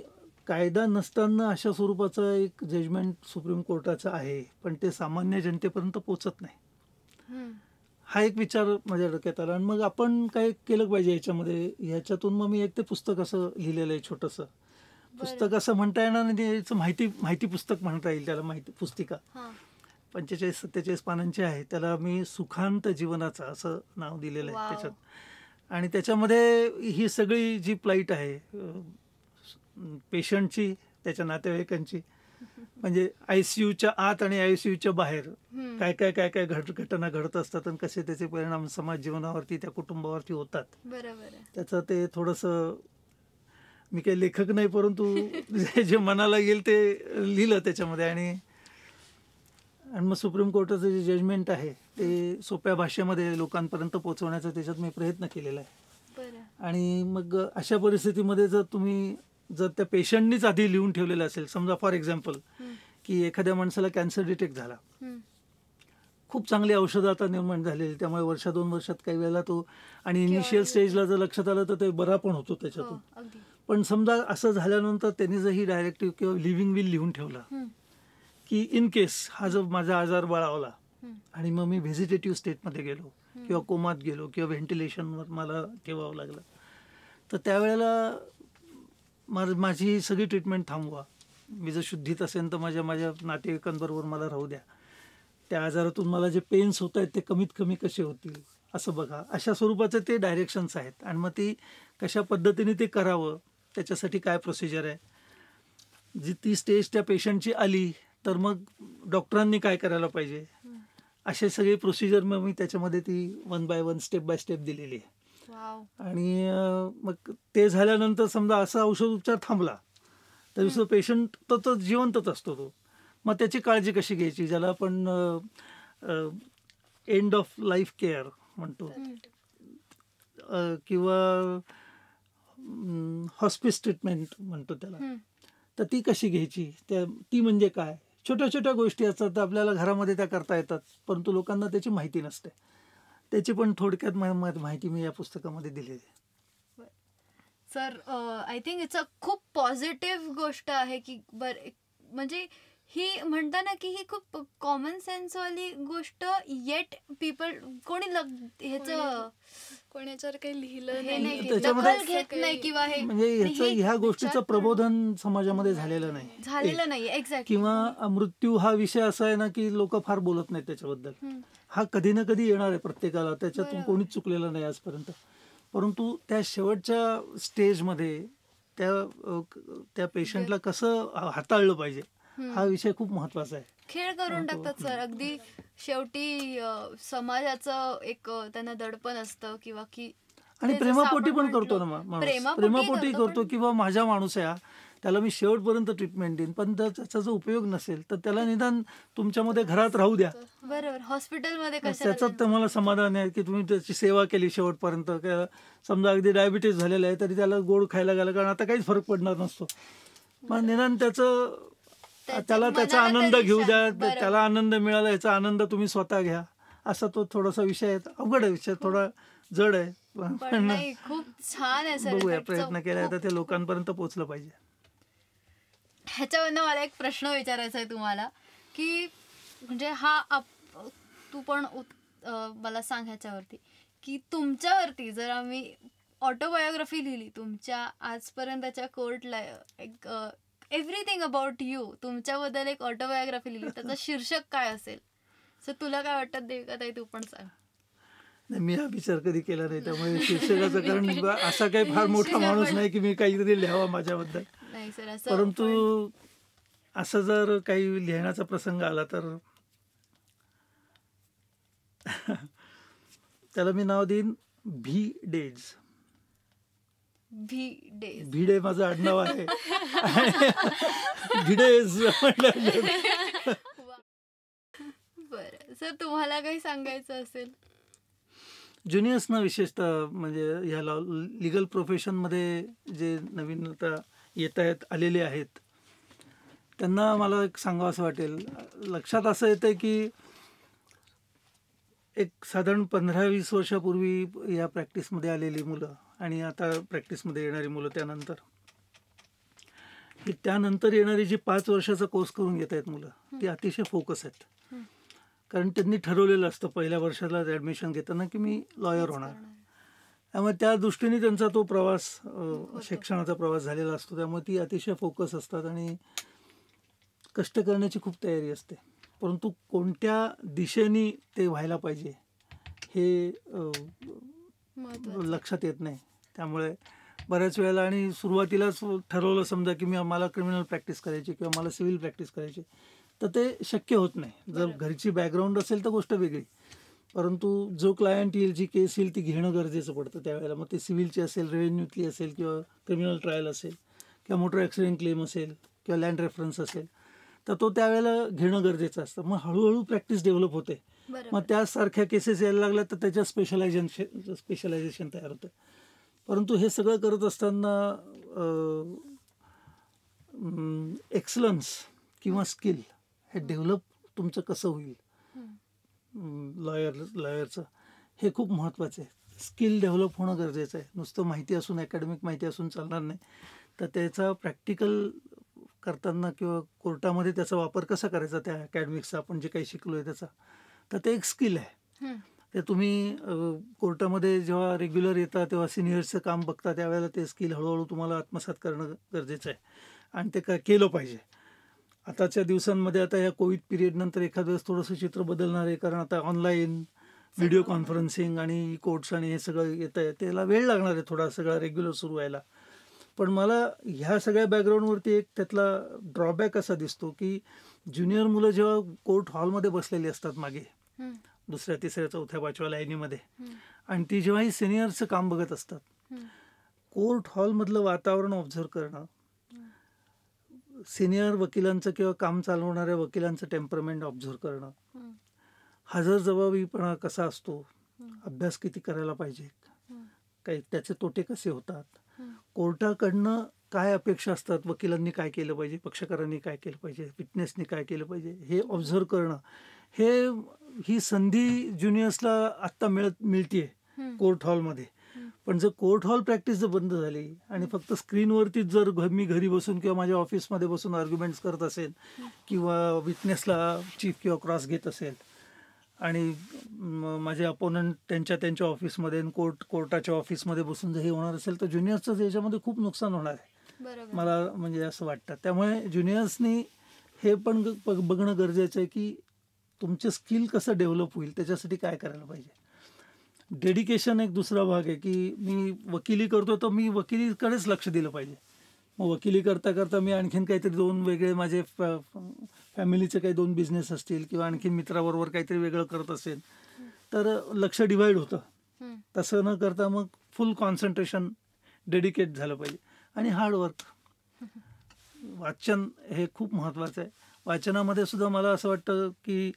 कायदा नसताना अशा स्वरूपाचं एक जजमेंट सुप्रीम कोर्टाचं आहे पण ते सामान्य जनतेपर्यंत पोचत नाही हा एक विचार माझ्या डोक्यात आला आणि मग आपण काय केलं पाहिजे याच्यामध्ये याच्यातून मग मी एक ते पुस्तक असं लिहिलेलं आहे छोटंसं पुस्तक असं म्हणता येणार नाही माहिती माहिती पुस्तक म्हणता येईल त्याला माहिती पुस्तिका पंचेचाळीस सत्तेचाळीस पानांची आहे त्याला मी सुखांत जीवनाचा असं नाव दिलेलं आहे त्याच्यात आणि त्याच्यामध्ये ही सगळी जी प्लाईट आहे पेशंटची त्याच्या नातेवाईकांची म्हणजे आय यूच्या आत आणि आयसीयूच्या बाहेर काय काय काय काय घट घटना घडत असतात आणि कसे त्याचे परिणाम समाज जीवनावरती त्या कुटुंबावरती होतात त्याचं ते थोडस मी काही लेखक नाही परंतु <laughs> जे मनाला येईल ते लिहिलं त्याच्यामध्ये आणि आणि मग सुप्रीम कोर्टाचं जे जजमेंट आहे ते सोप्या भाषेमध्ये लोकांपर्यंत पोहोचवण्याचा त्याच्यात मी प्रयत्न केलेला आहे आणि मग अशा परिस्थितीमध्ये जर तुम्ही जर त्या पेशंटनीच आधी लिहून ठेवलेलं असेल समजा फॉर एक्झाम्पल की एखाद्या माणसाला कॅन्सर डिटेक्ट झाला खूप चांगली औषधं आता निर्माण झालेली त्यामुळे वर्षा दोन वर्षात काही वेळेला तो आणि इनिशियल स्टेजला जर लक्षात आलं तर ते बरा पण होतो त्याच्यातून हो, पण समजा असं झाल्यानंतर त्यांनी जर ही डायरेक्टिव्ह किंवा लिव्हिंग विल लिहून ठेवला की इन केस हा जर माझा आजार बळावला आणि मग मी व्हेजिटेटिव्ह स्टेटमध्ये गेलो किंवा कोमात गेलो किंवा व्हेंटिलेशनवर मला ठेवावं लागलं तर त्यावेळेला माझी सगळी ट्रीटमेंट थांबवा मी जर शुद्धीत असेल तर माझ्या माझ्या नातेवाईकांबरोबर मला राहू द्या त्या आजारातून मला जे पेन्स होत आहेत ते कमीत कमी कसे होतील असं बघा अशा स्वरूपाचे ते डायरेक्शन्स आहेत आणि मग ती कशा पद्धतीने ते करावं त्याच्यासाठी काय प्रोसिजर आहे जी ती स्टेज त्या पेशंटची आली तर मग डॉक्टरांनी काय करायला पाहिजे असे सगळे प्रोसिजर मग मी त्याच्यामध्ये ती one by one step by step दिलेली आहे आणि मग ते झाल्यानंतर समजा असा औषध उपचार थांबला तर दुसरं पेशंट तर तो जिवंतच असतो तो मग त्याची काळजी कशी घ्यायची ज्याला आपण एंड ऑफ लाईफ केअर म्हणतो किंवा हॉस्पिस ट्रीटमेंट म्हणतो त्याला तर ती कशी घ्यायची त्या ती म्हणजे काय छोट्या छोट्या गोष्टी असतात तर आपल्याला घरामध्ये त्या करता येतात परंतु लोकांना त्याची माहिती नसते त्याची पण थोडक्यात माहिती मी या पुस्तकामध्ये दिलेली आहे sir I think it's a खूप पॉझिटिव्ह गोष्ट आहे की बर म्हणजे ही म्हणता ना की ही खूप कॉमन सेन्स वाली गोष्ट येट पीपल कोणी लग कोणी काही लिहिलं घेत नाही किंवा हे म्हणजे ह्या गोष्टीचं प्रबोधन समाजामध्ये झालेलं नाही झालेलं नाही एक्झॅक्ट किंवा मृत्यू हा विषय असा आहे ना की लोक फार बोलत नाही त्याच्याबद्दल हा कधी ना कधी येणार आहे प्रत्येकाला त्याच्यातून कोणीच चुकलेलं नाही आजपर्यंत परंतु त्या शेवटच्या स्टेजमध्ये त्या त्या पेशंटला कसं हाताळलं पाहिजे हा विषय खूप महत्वाचा आहे खेळ करून टाकतात सर अगदी शेवटी समाजाचं एक त्यांना दडपण असतं किंवा की आणि प्रेमापोटी पण करतो ना माणूस प्रेमापोटी करतो किंवा माझ्या माणूस आहे त्याला मी शेवटपर्यंत ट्रीटमेंट देईन पण जर त्याचा उपयोग नसेल तर त्याला निदान तुमच्यामध्ये घरात राहू द्या बरोबर हॉस्पिटलमध्ये त्याचं तुम्हाला समाधान आहे की तुम्ही त्याची सेवा केली शेवटपर्यंत समजा अगदी डायबिटीस झालेला आहे तरी त्याला गोड खायला गेला कारण आता काहीच फरक पडणार नसतो पण निदान त्याचं त्याला त्याचा आनंद घेऊ द्या त्याला आनंद मिळाला याचा आनंद तुम्ही स्वतः घ्या असा तो थोडासा विषय अवघड विषय थोडा जड आहे पण खूप छान आहे प्रयत्न केला तर ते लोकांपर्यंत पोहोचलं पाहिजे ह्याच्यावरनं मला एक प्रश्न विचारायचा आहे तुम्हाला की म्हणजे हा तू पण मला सांग ह्याच्यावरती की तुमच्यावरती जर आम्ही ऑटोबायोग्राफी लिहिली तुमच्या आजपर्यंतच्या कोर्टला एक एव्हरीथिंग अबाउट यू तुमच्याबद्दल एक ऑटोबायोग्राफी लिहिली त्याचा शीर्षक काय असेल सर तुला काय वाटतं देविका ताई तू पण सांग नाही मी हा विचार कधी केला नाही त्यामुळे शीर्षकाचं कारण असा काही फार <laughs> मोठा माणूस नाही की मी काहीतरी लिहावा माझ्याबद्दल नाही सर परंतु असं जर काही लिहिण्याचा प्रसंग आला तर <laughs> त्याला मी नाव देईन भी डेज भिडे भिडे माझं आडनाव आहे भिडे बर सर तुम्हाला काही सांगायचं असेल ज्युनियर्सना विशेषतः म्हणजे ह्या लॉ प्रोफेशन मध्ये जे नवीनता येत आहेत आलेले आहेत त्यांना मला एक सांगावं असं वाटेल लक्षात असं येतं की एक साधारण पंधरा वीस वर्षापूर्वी या प्रॅक्टिसमध्ये आलेली मुलं आणि आता प्रॅक्टिसमध्ये येणारी मुलं त्यानंतर ही त्यानंतर येणारी जी पाच वर्षाचा कोर्स करून घेत आहेत मुलं ती अतिशय फोकस आहेत कारण त्यांनी ठरवलेलं असतं पहिल्या वर्षाला ॲडमिशन घेताना की मी लॉयर होणार त्यामुळे त्या दृष्टीने त्यांचा तो प्रवास शिक्षणाचा प्रवास झालेला असतो त्यामुळे ती अतिशय फोकस असतात आणि कष्ट करण्याची खूप तयारी असते परंतु कोणत्या दिशेने ते व्हायला पाहिजे हे लक्षात येत नाही त्यामुळे बऱ्याच वेळेला आणि सुरुवातीलाच ठरवलं समजा की मी मला क्रिमिनल प्रॅक्टिस करायची किंवा मला सिव्हिल प्रॅक्टिस करायची तर ते शक्य होत नाही जर घरची बॅकग्राऊंड असेल तर गोष्ट वेगळी परंतु जो क्लायंट येईल जी केस येईल ती घेणं गरजेचं पडतं त्यावेळेला मग ते सिव्हिलची असेल रेव्हेन्यूतली असेल किंवा क्रिमिनल ट्रायल असेल किंवा मोटर ॲक्सिडेंट क्लेम असेल किंवा लँड रेफरन्स असेल तर तो त्यावेळेला घेणं गरजेचं असतं मग हळूहळू प्रॅक्टिस डेव्हलप होते मग त्यासारख्या केसेस यायला लागल्या तर त्याच्या स्पेशलायझेशन स्पेशलायझेशन तयार होतं परंतु हे सगळं करत असताना एक्सलन्स किंवा स्किल हे डेव्हलप तुमचं कसं होईल लॉयर लॉयरचं हे खूप महत्वाचं आहे स्किल डेव्हलप होणं गरजेचं आहे नुसतं माहिती असून अकॅडमिक माहिती असून चालणार नाही तर त्याचा प्रॅक्टिकल करताना किंवा कोर्टामध्ये त्याचा वापर कसा करायचा त्या अकॅडमिकचा आपण जे काही शिकलो आहे त्याचा तर ते एक स्किल आहे ते तुम्ही कोर्टामध्ये जेव्हा रेग्युलर येता तेव्हा सिनियर्सचं काम बघता त्यावेळेला ते स्किल हळूहळू तुम्हाला आत्मसात करणं गरजेचं आहे आणि ते काय केलं पाहिजे आताच्या दिवसांमध्ये आता या कोविड पिरियडनंतर एखाद वेळेस थोडंसं चित्र बदलणार आहे कारण आता ऑनलाईन व्हिडिओ कॉन्फरन्सिंग आणि कोर्ट्स आणि हे सगळं येत आहे त्याला वेळ लागणार आहे थोडा सगळा रेग्युलर सुरू व्हायला पण मला ह्या सगळ्या बॅकग्राऊंडवरती एक त्यातला ड्रॉबॅक असा दिसतो की ज्युनियर मुलं जेव्हा कोर्ट हॉलमध्ये बसलेली असतात मागे दुसऱ्या तिसऱ्या चौथ्या पाचव्या लाईनीमध्ये आणि ती जेव्हा ही सिनियरचं काम बघत असतात कोर्ट हॉलमधलं वातावरण ऑब्झर्व करणं सिनियर वकिलांचं किंवा काम चालवणाऱ्या वकिलांचं टेम्परमेंट ऑब्झर्व करणं हजर जबाबीपणा कसा असतो अभ्यास किती करायला पाहिजे काही त्याचे तोटे कसे होतात कोर्टाकडनं काय अपेक्षा असतात वकिलांनी काय केलं पाहिजे पक्षकारांनी काय केलं पाहिजे फिटनेसनी काय केलं पाहिजे हे ऑब्झर्व करणं हे ही संधी ज्युनियर्सला आत्ता मिळत मिळतीये कोर्ट हॉलमध्ये पण जर कोर्ट हॉल प्रॅक्टिस जर बंद झाली आणि फक्त स्क्रीनवरतीच जर मी घरी बसून किंवा माझ्या ऑफिसमध्ये बसून आर्ग्युमेंट्स करत असेल किंवा विटनेसला चीफ किंवा क्रॉस घेत असेल आणि माझे अपोनंट त्यांच्या त्यांच्या ऑफिसमध्ये कोर्ट कोर्टाच्या ऑफिसमध्ये बसून जर हे होणार असेल तर ज्युनियर्सचं याच्यामध्ये खूप नुकसान होणार आहे मला म्हणजे असं वाटतं त्यामुळे ज्युनियर्सनी हे पण बघणं गरजेचं आहे की तुमचे स्किल कसं डेव्हलप होईल त्याच्यासाठी काय करायला पाहिजे डेडिकेशन एक दुसरा भाग आहे की मी वकिली करतो तर मी वकिलीकडेच लक्ष दिलं पाहिजे मग वकिली करता करता मी आणखीन काहीतरी दोन वेगळे माझे फॅमिलीचे काही दोन बिझनेस असतील किंवा आणखीन मित्राबरोबर काहीतरी वेगळं करत असेल तर लक्ष डिवाइड होतं तसं न करता मग फुल कॉन्सन्ट्रेशन डेडिकेट झालं पाहिजे आणि हार्डवर्क वाचन हे खूप महत्त्वाचं आहे वाचनामध्ये सुद्धा मला असं वाटतं की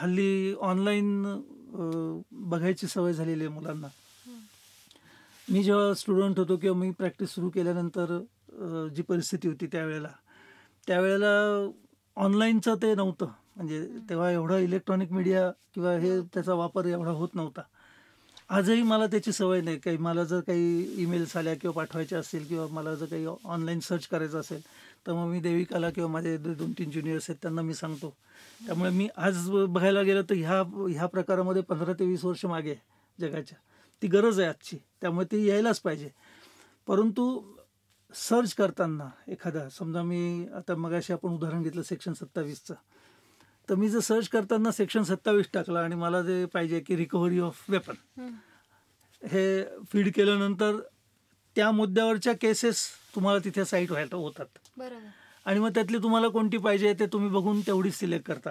हल्ली ऑनलाईन बघायची सवय झालेली आहे मुलांना मी जेव्हा स्टुडंट होतो किंवा मी प्रॅक्टिस सुरू केल्यानंतर जी परिस्थिती होती त्यावेळेला त्यावेळेला ऑनलाईनचं ते नव्हतं म्हणजे तेव्हा एवढा इलेक्ट्रॉनिक मीडिया किंवा हे त्याचा वापर एवढा होत नव्हता आजही मला त्याची सवय नाही काही मला जर काही ईमेल्स आल्या किंवा पाठवायच्या असतील किंवा मला जर काही ऑनलाईन सर्च करायचं असेल तर मग मी देविकाला किंवा माझे दोन तीन ज्युनियर्स आहेत त्यांना मी सांगतो त्यामुळे मी आज बघायला गेलं तर ह्या ह्या प्रकारामध्ये पंधरा ते वीस वर्ष मागे जगाच्या ती गरज आहे आजची त्यामुळे ती यायलाच पाहिजे परंतु सर्च करताना एखादा समजा मी आता मगाशी आपण उदाहरण घेतलं सेक्शन सत्तावीसचं तर मी जर सर्च करताना सेक्शन सत्तावीस टाकला आणि मला जे पाहिजे की रिकव्हरी ऑफ वेपन हे फीड केल्यानंतर त्या मुद्द्यावरच्या केसेस तुम्हाला तिथे साईट व्हायला होतात आणि मग त्यातली तुम्हाला कोणती पाहिजे ते तुम्ही बघून तेवढी सिलेक्ट करता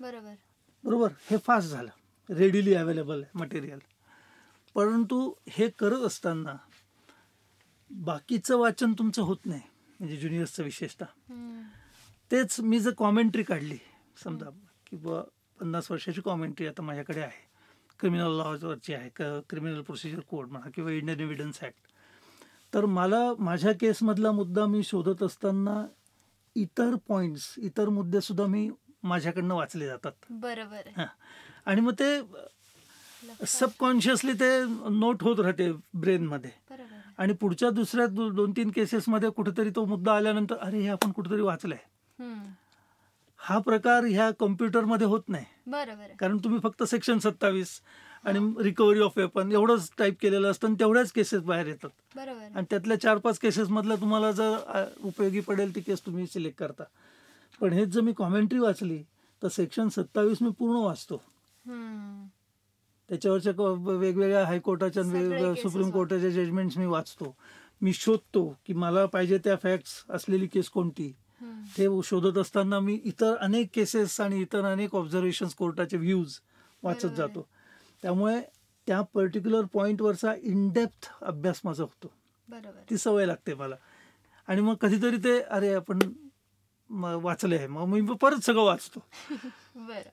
बरोबर बरोबर हे फास्ट झालं रेडीली अवेलेबल आहे मटेरियल परंतु हे करत असताना बाकीचं वाचन तुमचं होत नाही म्हणजे ज्युनियर्सचं विशेषतः तेच मी जर कॉमेंट्री काढली समजा की बा पन्नास वर्षाची कॉमेंट्री आता माझ्याकडे आहे क्रिमिनल लॉजवरची आहे क्रिमिनल प्रोसिजर कोड म्हणा किंवा इंडियन एव्हिडन्स ऍक्ट तर मला माझ्या केसमधला मुद्दा मी शोधत असताना इतर पॉइंट्स इतर मुद्दे सुद्धा मी माझ्याकडनं वाचले जातात बरोबर आणि मग ते सबकॉन्शियसली ते नोट होत राहते ब्रेनमध्ये आणि पुढच्या दुसऱ्या दोन तीन केसेसमध्ये कुठेतरी तो मुद्दा आल्यानंतर अरे हे आपण कुठेतरी वाचलंय हा प्रकार ह्या मध्ये होत नाही बरोबर कारण तुम्ही फक्त सेक्शन सत्तावीस आणि रिकव्हरी ऑफ वेपन एवढंच टाईप केलेलं असतं आणि तेवढ्याच केसेस बाहेर येतात आणि त्यातल्या चार पाच केसेस मधल्या तुम्हाला जर उपयोगी पडेल ती केस तुम्ही सिलेक्ट करता पण हेच जर मी कॉमेंट्री वाचली तर सेक्शन सत्तावीस मी पूर्ण वाचतो त्याच्यावरच्या वेगवेगळ्या हायकोर्टाच्या वेगवेगळ्या सुप्रीम कोर्टाच्या जजमेंट्स मी वाचतो मी शोधतो की मला पाहिजे त्या फॅक्ट्स असलेली केस कोणती ते शोधत असताना मी इतर अनेक केसेस आणि इतर अनेक ऑब्झर्वेशन कोर्टाचे व्ह्यूज वाचत जातो त्यामुळे त्या पर्टिक्युलर पॉईंटवरचा इनडेप्थ अभ्यास माझा होतो बरोबर ती सवय लागते मला आणि मग कधीतरी ते अरे आपण वाचले आहे मग मी परत सगळं वाचतो <laughs>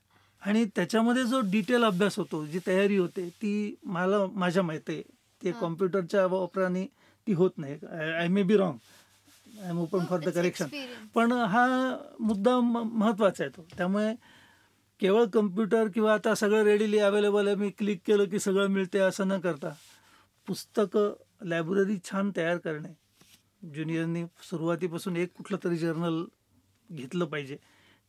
आणि त्याच्यामध्ये जो डिटेल अभ्यास होतो जी तयारी होते ती मला माझ्या माहिती आहे ते कॉम्प्युटरच्या वापराने ती होत नाही I may be wrong I am open for the correction पण हा मुद्दा महत्वाचा आहे तो त्यामुळे केवळ कम्प्युटर किंवा आता सगळं रेडीली अवेलेबल आहे मी क्लिक केलं की सगळं मिळते असं न करता पुस्तकं लायब्ररी छान तयार करणे ज्युनियरनी सुरुवातीपासून एक कुठलं तरी जर्नल घेतलं पाहिजे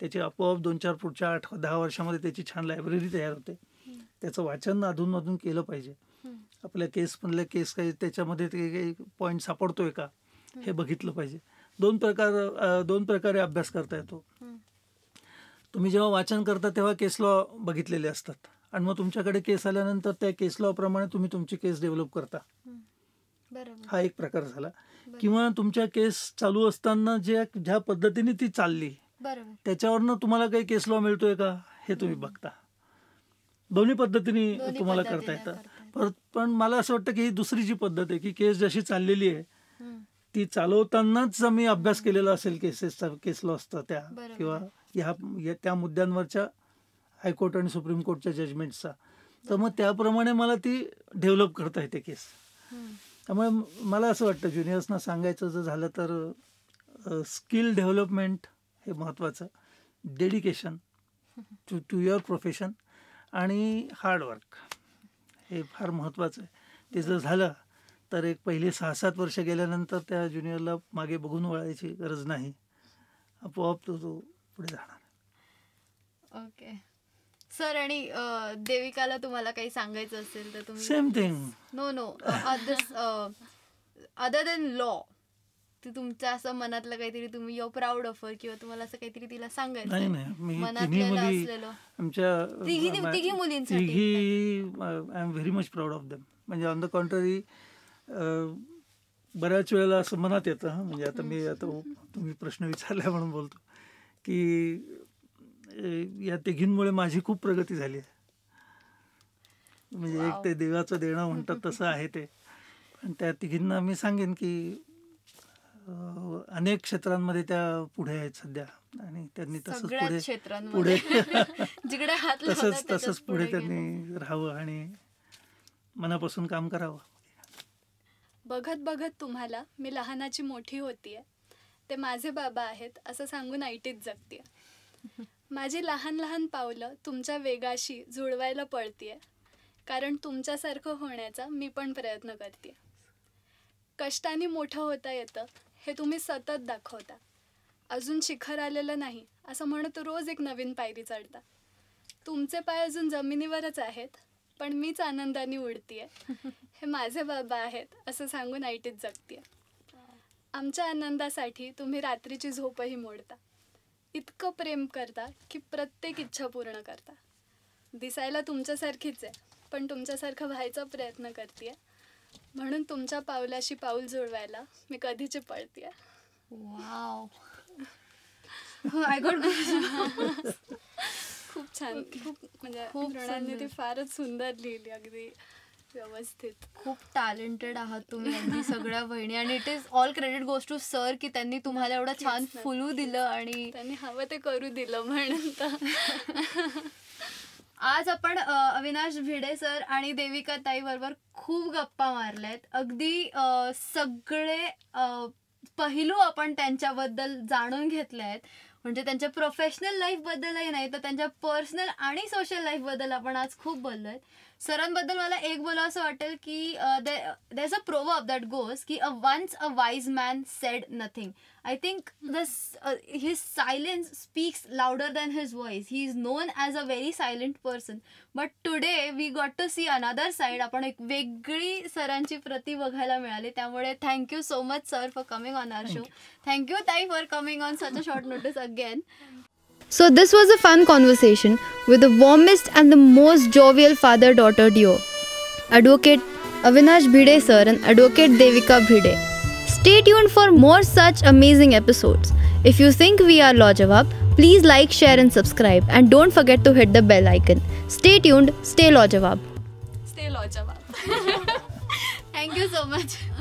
त्याचे आपोआप दोन चार पुढच्या आठ दहा वर्षामध्ये त्याची छान लायब्ररी तयार होते त्याचं वाचन अधूनमधून केलं पाहिजे आपल्या केस केस काही त्याच्यामध्ये ते काही पॉईंट सापडतोय का हे बघितलं पाहिजे दोन प्रकार दोन प्रकारे अभ्यास करता येतो तुम्ही जेव्हा वाचन करता तेव्हा केस लॉ बघितलेले असतात आणि मग तुमच्याकडे केस आल्यानंतर त्या केस लॉ प्रमाणे तुम्ही तुमची केस डेव्हलप करता हा एक प्रकार झाला किंवा तुमच्या केस चालू असताना ज्या ज्या पद्धतीने ती चालली त्याच्यावरनं तुम्हाला काही केस लॉ मिळतोय का हे तुम्ही बघता दोन्ही पद्धतीने तुम्हाला करता येतं पण मला असं वाटतं की ही दुसरी जी पद्धत आहे की केस जशी चाललेली आहे ती चालवतानाच मी अभ्यास केलेला असेल केसेसचा केस लॉ असता त्या किंवा ह्या त्या मुद्द्यांवरच्या हायकोर्ट आणि सुप्रीम कोर्टच्या जजमेंटचा तर मग त्याप्रमाणे मला ती डेव्हलप करता येते केस त्यामुळे मला असं वाटतं ज्युनियर्सना सांगायचं जर झालं तर स्किल डेव्हलपमेंट हे महत्त्वाचं dedication to to your profession आणि हार्डवर्क हे फार महत्त्वाचं आहे ते जर झालं तर एक पहिले सहा सात वर्ष गेल्यानंतर त्या ज्युनियरला मागे बघून वळायची गरज नाही आपोआप तो तो पुढे जाणार ओके सर आणि देविकाला तुम्हाला काही सांगायचं असेल तर तुम्ही same thing no no other than law ती तुमच्या असं मनातलं काहीतरी तुम्ही युअर प्राऊड ऑफर किंवा तुम्हाला असं काहीतरी तिला सांगायचं आमच्या तिघी मुलींसाठी I am very much proud of them म्हणजे ऑन द कॉन्ट्ररी बऱ्याच वेळेला असं मनात येतं म्हणजे आता मी आता तुम्ही प्रश्न विचारला म्हणून बोलतो की या तिघींमुळे माझी खूप प्रगती झाली म्हणजे एक ते देवाचं देणं म्हणतात तसं आहे ते पण त्या तिघींना मी सांगेन की अनेक क्षेत्रांमध्ये त्या पुढे आहेत सध्या आणि त्यांनी तसंच <laughs> पुढे पुढे जिकडे तसंच तसंच पुढे त्यांनी राहावं आणि मनापासून काम करावं बघत बघत तुम्हाला मी लहानाची मोठी होतीये ते माझे बाबा आहेत असं सांगून आयटीत जगते माझी लहान लहान पावलं तुमच्या वेगाशी जुळवायला पळतीये कारण तुमच्यासारखं होण्याचा मी पण प्रयत्न करते कष्टाने मोठं होता येतं हे तुम्ही सतत दाखवता अजून शिखर आलेलं नाही असं म्हणत रोज एक नवीन पायरी चढता तुमचे पाय अजून जमिनीवरच आहेत पण मीच आनंदाने उडतीये हे माझे बाबा आहेत असं सांगून ऐटीत जगतीये आमच्या आनंदासाठी तुम्ही रात्रीची झोपही मोडता इतकं प्रेम करता की प्रत्येक इच्छा पूर्ण करता दिसायला तुमच्यासारखीच आहे पण तुमच्यासारखं व्हायचा प्रयत्न करते म्हणून तुमच्या पावलाशी पाऊल जुळवायला मी कधीची पळते वाव हो, <laughs> खूप छान खूप म्हणजे खूप ती फारच सुंदर लिहिली अगदी व्यवस्थित खूप टॅलेंटेड आहात तुम्ही सगळ्या बहिणी आणि it is all credit goes to sir की त्यांनी तुम्हाला एवढं छान फुलू दिलं आणि त्यांनी हवं ते करू दिलं म्हणून <laughs> आज आपण अविनाश भिडे सर आणि देविका ताई बरोबर खूप गप्पा मारल्यात अगदी सगळे पहिलू आपण त्यांच्याबद्दल जाणून घेतले आहेत म्हणजे त्यांच्या प्रोफेशनल लाईफबद्दलही नाही तर त्यांच्या पर्सनल आणि सोशल लाईफबद्दल आपण आज खूप बोललो सरांबद्दल मला एक बोला असं वाटेल की there a proverb of that goes की a once a wise man said nothing I think the his silence speaks louder than his voice he is known as a very silent person but today we got to see another side आपण एक वेगळी सरांची प्रती बघायला मिळाली त्यामुळे thank you so much sir for coming on our show thank you ताई for coming on such a short notice again So, this was a fun conversation with the warmest and the most jovial father daughter duo, Advocate Avinash Bhide sir and Advocate Devika Bhide. Stay tuned for more such amazing episodes. If you think we are Lojawab, please like, share, and subscribe. And don't forget to hit the bell icon. Stay tuned, stay Lojawab. Stay Lojawab. <laughs> Thank you so much.